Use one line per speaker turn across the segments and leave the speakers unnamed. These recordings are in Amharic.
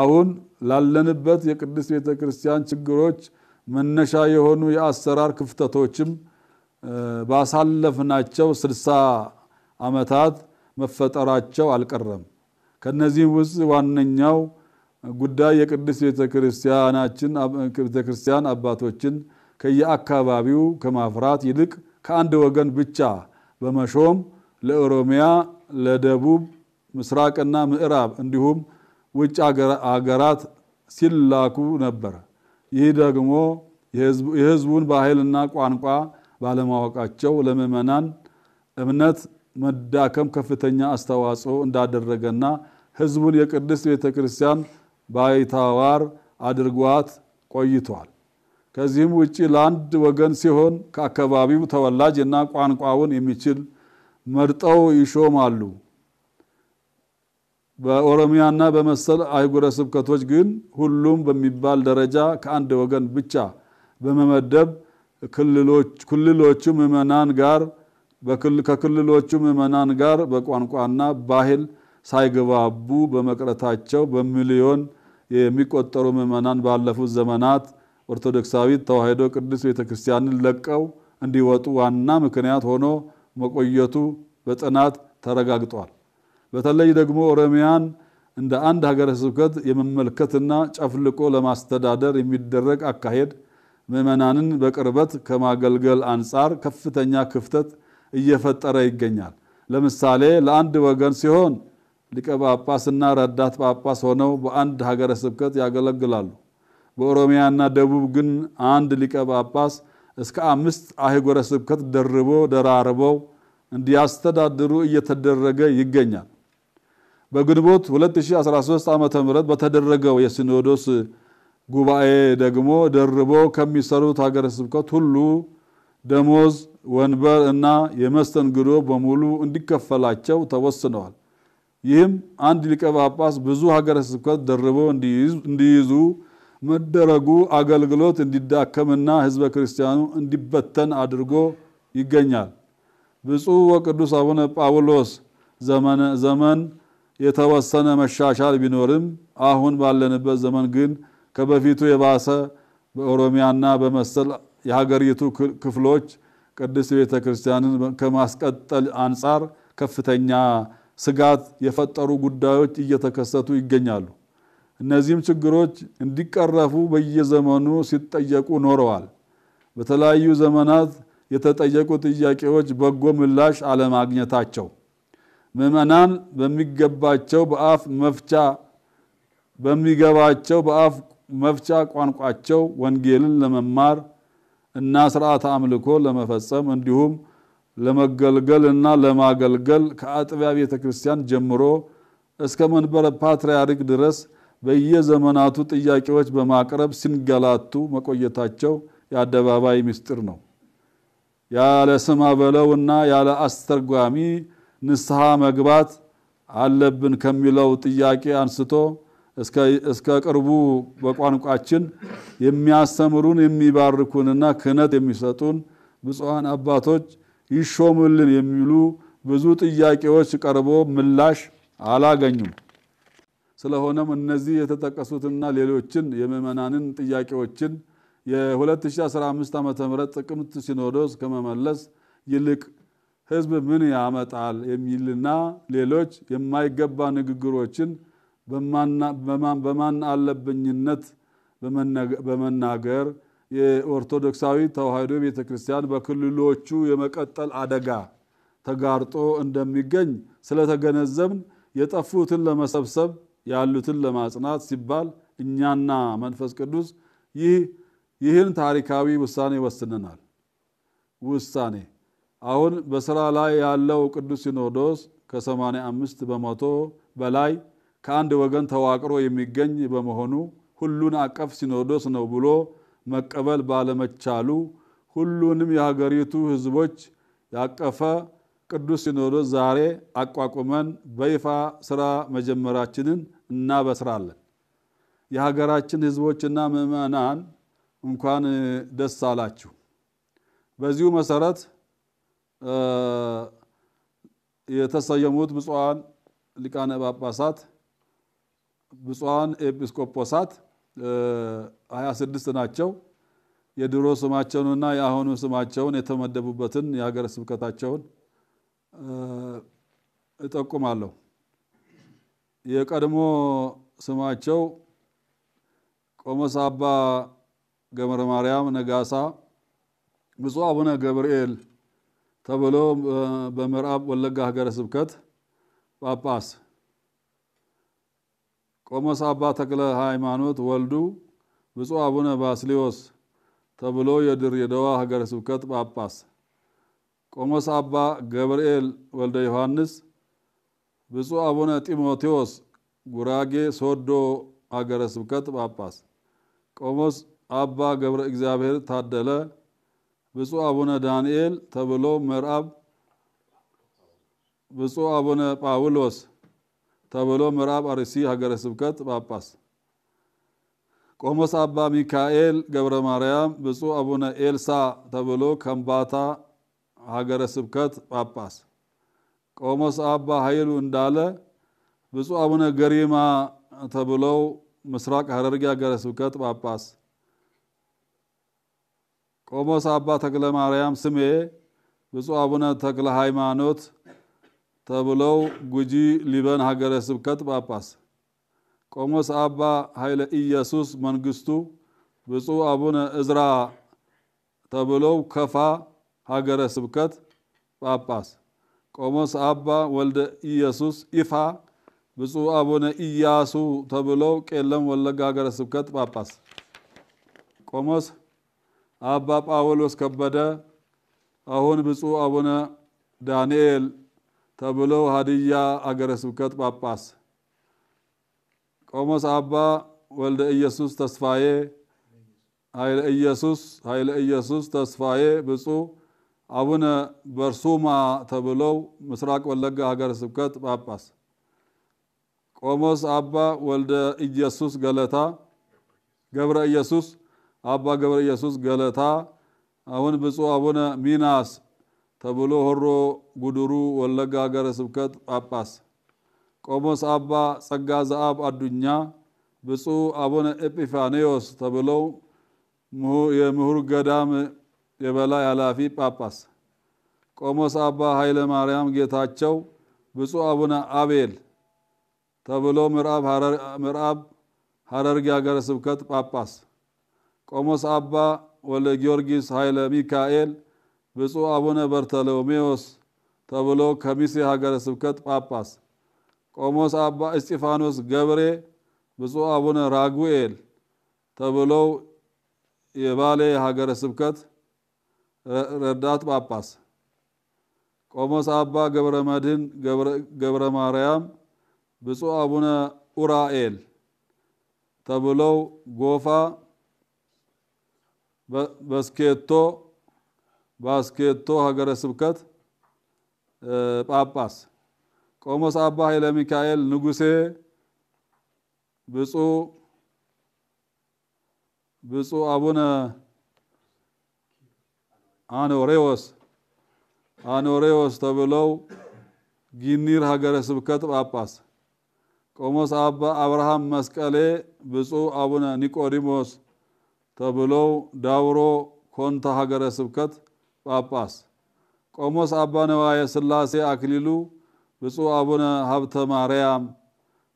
አሁን ላለንበት የቅዱስ ቤተ ክርስቲያን ችግሮች መነሻ የሆኑ የአሰራር ክፍተቶችም ባሳለፍናቸው ስልሳ ዓመታት መፈጠራቸው አልቀረም። ከነዚህም ውስጥ ዋነኛው ጉዳይ የቅዱስ ቤተክርስቲያናችን ቤተክርስቲያን አባቶችን ከየአካባቢው ከማፍራት ይልቅ ከአንድ ወገን ብቻ በመሾም ለኦሮሚያ፣ ለደቡብ ምስራቅና ምዕራብ እንዲሁም ውጭ አገራት ሲላኩ ነበር። ይህ ደግሞ የሕዝቡን ባህልና ቋንቋ ባለማወቃቸው ለምዕመናን እምነት መዳከም ከፍተኛ አስተዋጽኦ እንዳደረገና ሕዝቡን የቅድስት ቤተ ክርስቲያን ባይታዋር አድርጓት ቆይቷል። ከዚህም ውጭ ለአንድ ወገን ሲሆን ከአካባቢው ተወላጅ እና ቋንቋውን የሚችል መርጠው ይሾማሉ። በኦሮሚያና በመሰል አህጉረ ስብከቶች ግን ሁሉም በሚባል ደረጃ ከአንድ ወገን ብቻ በመመደብ ክልሎቹ ምዕመናን ጋር ከክልሎቹ ምዕመናን ጋር በቋንቋና ባህል ሳይገባቡ በመቅረታቸው በሚሊዮን የሚቆጠሩ ምዕመናን ባለፉት ዘመናት ኦርቶዶክሳዊት ተዋሕዶ ቅድስት ቤተክርስቲያንን ለቀው እንዲወጡ ዋና ምክንያት ሆኖ መቆየቱ በጥናት ተረጋግጧል። በተለይ ደግሞ ኦሮሚያን እንደ አንድ ሀገረ ስብከት የመመልከትና ጨፍልቆ ለማስተዳደር የሚደረግ አካሄድ ምዕመናንን በቅርበት ከማገልገል አንጻር ከፍተኛ ክፍተት እየፈጠረ ይገኛል። ለምሳሌ ለአንድ ወገን ሲሆን ሊቀ ጳጳስና ረዳት ጳጳስ ሆነው በአንድ ሀገረ ስብከት ያገለግላሉ። በኦሮሚያና ደቡብ ግን አንድ ሊቀ ጳጳስ እስከ አምስት አህጉረ ስብከት ደርቦ ደራርበው እንዲያስተዳድሩ እየተደረገ ይገኛል። በግንቦት 2013 ዓ.ም በተደረገው የሲኖዶስ ጉባኤ ደግሞ ደርቦ ከሚሰሩት ሀገረ ስብከት ሁሉ ደሞዝ፣ ወንበር እና የመስተንግዶ በሙሉ እንዲከፈላቸው ተወስነዋል። ይህም አንድ ሊቀ ጳጳስ ብዙ ሀገረ ስብከት ደርቦ እንዲይዙ መደረጉ አገልግሎት እንዲዳከምና ሕዝበ ክርስቲያኑ እንዲበተን አድርጎ ይገኛል። ብፁዕ ወቅዱስ አቡነ ጳውሎስ ዘመን የተወሰነ መሻሻል ቢኖርም አሁን ባለንበት ዘመን ግን ከበፊቱ የባሰ በኦሮሚያና በመሰል የሀገሪቱ ክፍሎች ቅድስት ቤተ ክርስቲያንን ከማስቀጠል አንጻር ከፍተኛ ስጋት የፈጠሩ ጉዳዮች እየተከሰቱ ይገኛሉ። እነዚህም ችግሮች እንዲቀረፉ በየዘመኑ ሲጠየቁ ኖረዋል። በተለያዩ ዘመናት የተጠየቁ ጥያቄዎች በጎ ምላሽ አለማግኘታቸው ምእመናን በሚገባቸው በአፍ መፍቻ በሚገባቸው በአፍ መፍቻ ቋንቋቸው ወንጌልን ለመማር እና ስርዓት አምልኮ ለመፈጸም እንዲሁም ለመገልገል እና ለማገልገል ከአጥቢያ ቤተ ክርስቲያን ጀምሮ እስከ መንበረ ፓትርያርክ ድረስ በየዘመናቱ ጥያቄዎች በማቅረብ ሲንገላቱ መቆየታቸው የአደባባይ ምስጢር ነው። ያለ ስማ በለው እና ያለ አስተርጓሚ ንስሐ መግባት አለብን ከሚለው ጥያቄ አንስቶ እስከ ቅርቡ በቋንቋችን የሚያስተምሩን የሚባርኩንና ክህነት የሚሰጡን ብፁዓን አባቶች ይሾምልን የሚሉ ብዙ ጥያቄዎች ቀርቦ ምላሽ አላገኙም። ስለሆነም እነዚህ የተጠቀሱትና ሌሎችን የምዕመናንን ጥያቄዎችን የ2015 ም ጥቅምት ሲኖዶስ ከመመለስ ይልቅ ህዝብ ምን ያመጣል የሚልና ሌሎች የማይገባ ንግግሮችን በማን አለብኝነት በመናገር የኦርቶዶክሳዊ ተዋሕዶ ቤተ ክርስቲያን በክልሎቹ የመቀጠል አደጋ ተጋርጦ እንደሚገኝ ስለተገነዘብን የጠፉትን ለመሰብሰብ ያሉትን ለማጽናት ሲባል እኛና መንፈስ ቅዱስ ይህን ታሪካዊ ውሳኔ ወስነናል። ውሳኔ አሁን በስራ ላይ ያለው ቅዱስ ሲኖዶስ ከ85 በመቶ በላይ ከአንድ ወገን ተዋቅሮ የሚገኝ በመሆኑ ሁሉን አቀፍ ሲኖዶስ ነው ብሎ መቀበል ባለመቻሉ ሁሉንም የሀገሪቱ ሕዝቦች ያቀፈ ቅዱስ ሲኖዶስ ዛሬ አቋቁመን በይፋ ስራ መጀመራችንን እናበስራለን። የሀገራችን ሕዝቦችና ምዕመናን እንኳን ደስ አላችሁ። በዚሁ መሰረት የተሰየሙት ብፁዓን ሊቃነ ጳጳሳት ብፁዓን ኤጲስቆጶሳት 26 ናቸው። የድሮ ስማቸውንና የአሁኑ ስማቸውን የተመደቡበትን የሀገረ ስብከታቸውን እጠቁማለሁ። የቀድሞ ስማቸው ቆሞስ አባ ገብረ ማርያም ነጋሳ፣ ብፁዕ አቡነ ገብርኤል ተብሎ በምዕራብ ወለጋ ሀገረ ስብከት ጳጳስ ቆሞስ አባ ተክለ ሃይማኖት ወልዱ ብፁዕ አቡነ ባስሊዮስ ተብሎ የድሬዳዋ ሀገረ ስብከት ጳጳስ ቆሞስ አባ ገብርኤል ወልደ ዮሐንስ ብፁዕ አቡነ ጢሞቴዎስ ጉራጌ ሶዶ ሀገረ ስብከት ጳጳስ ቆሞስ አባ ገብረ እግዚአብሔር ታደለ ብፁዕ አቡነ ዳንኤል ተብሎ ምዕራብ ብፁዕ አቡነ ጳውሎስ ተብሎ ምዕራብ አርሲ ሀገረ ስብከት ጳጳስ፣ ቆሞስ አባ ሚካኤል ገብረ ማርያም፣ ብፁዕ አቡነ ኤልሳ ተብሎ ከምባታ ሀገረ ስብከት ጳጳስ፣ ቆሞስ አባ ኃይሉ እንዳለ፣ ብፁዕ አቡነ ገሪማ ተብለው ምስራቅ ሀረርጌ ሀገረ ስብከት ጳጳስ ቆሞስ አባ ተክለ ማርያም ስሜ ብፁዕ አቡነ ተክለ ሃይማኖት ተብለው ጉጂ ሊበን ሀገረ ስብከት ጳጳስ፣ ቆሞስ አባ ኃይለ ኢየሱስ መንግስቱ፣ ብፁዕ አቡነ እዝራ ተብለው ከፋ ሀገረ ስብከት ጳጳስ፣ ቆሞስ አባ ወልደ ኢየሱስ ኢፋ፣ ብፁዕ አቡነ ኢያሱ ተብለው ቄለም ወለጋ ሀገረ ስብከት ጳጳስ ቆሞስ አባ ጳውሎስ ከበደ አሁን ብፁዕ አቡነ ዳንኤል ተብሎ ሀዲያ አገረ ስብከት ጳጳስ፣ ቆሞስ አባ ወልደ ኢየሱስ ተስፋዬ ኃይለ ኢየሱስ ኃይለ ኢየሱስ ተስፋዬ ብፁዕ አቡነ በርሱማ ተብለው ምስራቅ ወለጋ ሀገረ ስብከት ጳጳስ፣ ቆሞስ አባ ወልደ ኢየሱስ ገለታ ገብረ ኢየሱስ አባ ገብረ ኢየሱስ ገለታ፣ አሁን ብፁዕ አቡነ ሚናስ ተብሎ ሆሮ ጉድሩ ወለጋ ሀገረ ስብከት ጳጳስ፣ ቆሞስ አባ ጸጋ ዘአብ አዱኛ፣ ብፁዕ አቡነ ኤጲፋኔዎስ ተብለው የምሁር ገዳም የበላይ ኃላፊ ጳጳስ፣ ቆሞስ አባ ኃይለ ማርያም ጌታቸው፣ ብፁዕ አቡነ አቤል ተብሎ ምዕራብ ሀረርጌ ሀገረ ስብከት ጳጳስ ቆሞስ አባ ወለ ጊዮርጊስ ኃይለ ሚካኤል፣ ብፁዕ አቡነ በርተሎሜዎስ ተብሎ ከሚሴ ሀገረ ስብከት ጳጳስ፣ ቆሞስ አባ እስጢፋኖስ ገብሬ፣ ብፁዕ አቡነ ራጉኤል ተብለው የባሌ ሀገረ ስብከት ረዳት ጳጳስ፣ ቆሞስ አባ ገብረ መድህን ገብረ ማርያም፣ ብፁዕ አቡነ ኡራኤል ተብለው ጎፋ በስኬቶ ባስኬቶ ሀገረ ስብከት ጳጳስ ቆሞስ አባ ኃይለ ሚካኤል ንጉሴ ብፁ ብፁ አቡነ አኖሬዎስ አኖሬዎስ ተብለው ጊኒር ሀገረ ስብከት ጳጳስ ቆሞስ አባ አብርሃም መስቀሌ ብፁ አቡነ ኒቆዲሞስ ተብለው ዳውሮ ኮንታ ሀገረ ስብከት ጳጳስ፣ ቆሞስ አባ ነዋየ ሥላሴ አክሊሉ፣ ብፁዕ አቡነ ሀብተ ማርያም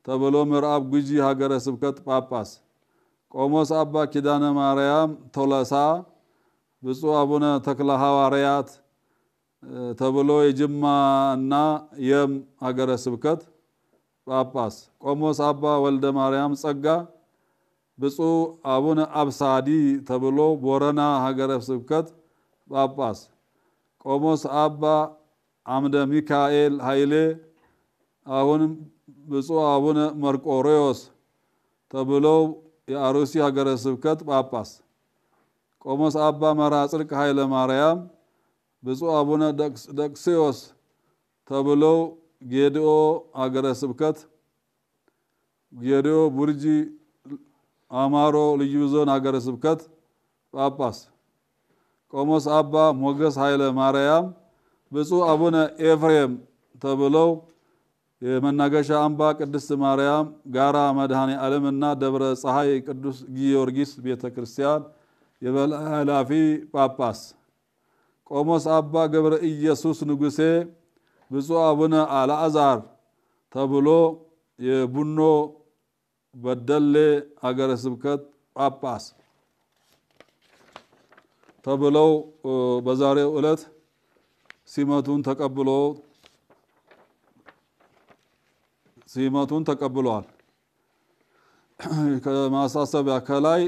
ተብሎ ምዕራብ ጉጂ ሀገረ ስብከት ጳጳስ፣ ቆሞስ አባ ኪዳነ ማርያም ቶለሳ፣ ብፁዕ አቡነ ተክለ ሐዋርያት ተብሎ የጅማ እና የም ሀገረ ስብከት ጳጳስ፣ ቆሞስ አባ ወልደ ማርያም ጸጋ ብፁዕ አቡነ አብሳዲ ተብሎ ቦረና ሀገረ ስብከት ጳጳስ፣ ቆሞስ አባ አምደ ሚካኤል ኃይሌ፣ አሁንም ብፁዕ አቡነ መርቆሬዎስ ተብለው የአሩሲ ሀገረ ስብከት ጳጳስ፣ ቆሞስ አባ መራ ጽድቅ ኃይለ ማርያም፣ ብፁዕ አቡነ ደቅሲዮስ ተብለው ጌዲኦ ሀገረ ስብከት ጌዲኦ ቡርጂ አማሮ ልዩ ዞን ሀገረ ስብከት ጳጳስ፣ ቆሞስ አባ ሞገስ ኃይለ ማርያም፣ ብፁዕ አቡነ ኤፍሬም ተብለው የመናገሻ አምባ ቅድስት ማርያም ጋራ መድኃኔ ዓለም እና ደብረ ፀሐይ ቅዱስ ጊዮርጊስ ቤተ ክርስቲያን የበላይ ኃላፊ ጳጳስ፣ ቆሞስ አባ ገብረ ኢየሱስ ንጉሴ፣ ብፁዕ አቡነ አልዓዛር ተብሎ የቡኖ በደሌ አገረ ስብከት ጳጳስ ተብለው በዛሬው ዕለት ሲመቱን ተቀብሎ ሲመቱን ተቀብለዋል። ከማሳሰቢያ ከላይ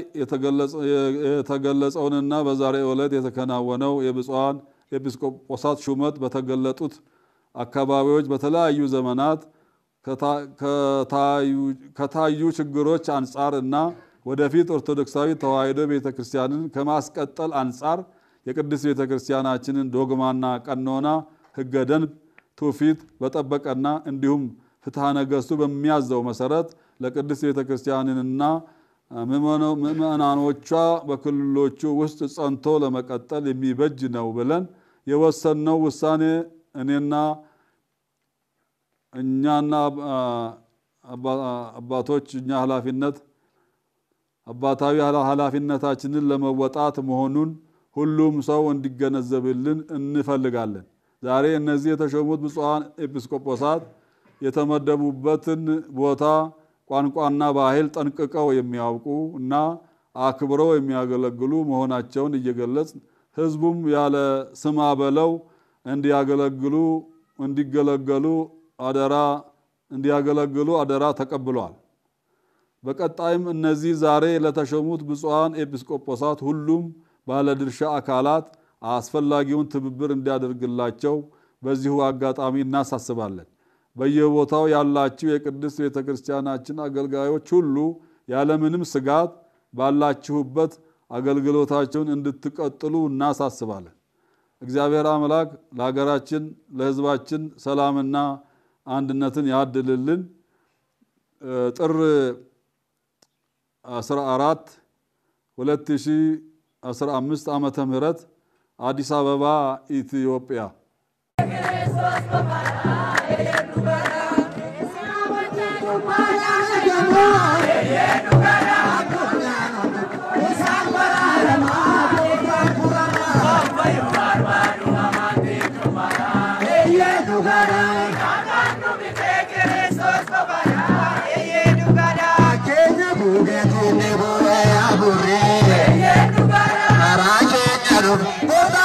የተገለጸውንና በዛሬው ዕለት የተከናወነው የብፁዓን ኤጲስቆጶሳት ሹመት በተገለጡት አካባቢዎች በተለያዩ ዘመናት ከታዩ ችግሮች አንጻር እና ወደፊት ኦርቶዶክሳዊ ተዋሕዶ ቤተ ክርስቲያንን ከማስቀጠል አንጻር የቅድስት ቤተ ክርስቲያናችንን ዶግማና ቀኖና ሕገ ደንብ ትውፊት በጠበቀና እንዲሁም ፍትሐ ነገሥቱ በሚያዘው መሰረት ለቅድስት ቤተ ክርስቲያንንና ምእመናኖቿ በክልሎቹ ውስጥ ጸንቶ ለመቀጠል የሚበጅ ነው ብለን የወሰነው ውሳኔ እኔና እኛና አባቶች እኛ ኃላፊነት አባታዊ ኃላፊነታችንን ለመወጣት መሆኑን ሁሉም ሰው እንዲገነዘብልን እንፈልጋለን። ዛሬ እነዚህ የተሾሙት ብፁዓን ኤጲስቆጶሳት የተመደቡበትን ቦታ ቋንቋና ባህል ጠንቅቀው የሚያውቁ እና አክብረው የሚያገለግሉ መሆናቸውን እየገለጽ ህዝቡም ያለ ስማ በለው እንዲያገለግሉ እንዲገለገሉ አደራ እንዲያገለግሉ አደራ ተቀብሏል። በቀጣይም እነዚህ ዛሬ ለተሾሙት ብፁዓን ኤጲስቆጶሳት ሁሉም ባለድርሻ አካላት አስፈላጊውን ትብብር እንዲያደርግላቸው በዚሁ አጋጣሚ እናሳስባለን። በየቦታው ያላችሁ የቅድስት ቤተ ክርስቲያናችን አገልጋዮች ሁሉ ያለምንም ስጋት ባላችሁበት አገልግሎታችሁን እንድትቀጥሉ እናሳስባለን። እግዚአብሔር አምላክ ለሀገራችን ለሕዝባችን ሰላምና አንድነትን ያድልልን። ጥር 14 2015 ዓመተ ምህረት አዲስ አበባ ኢትዮጵያ Claro.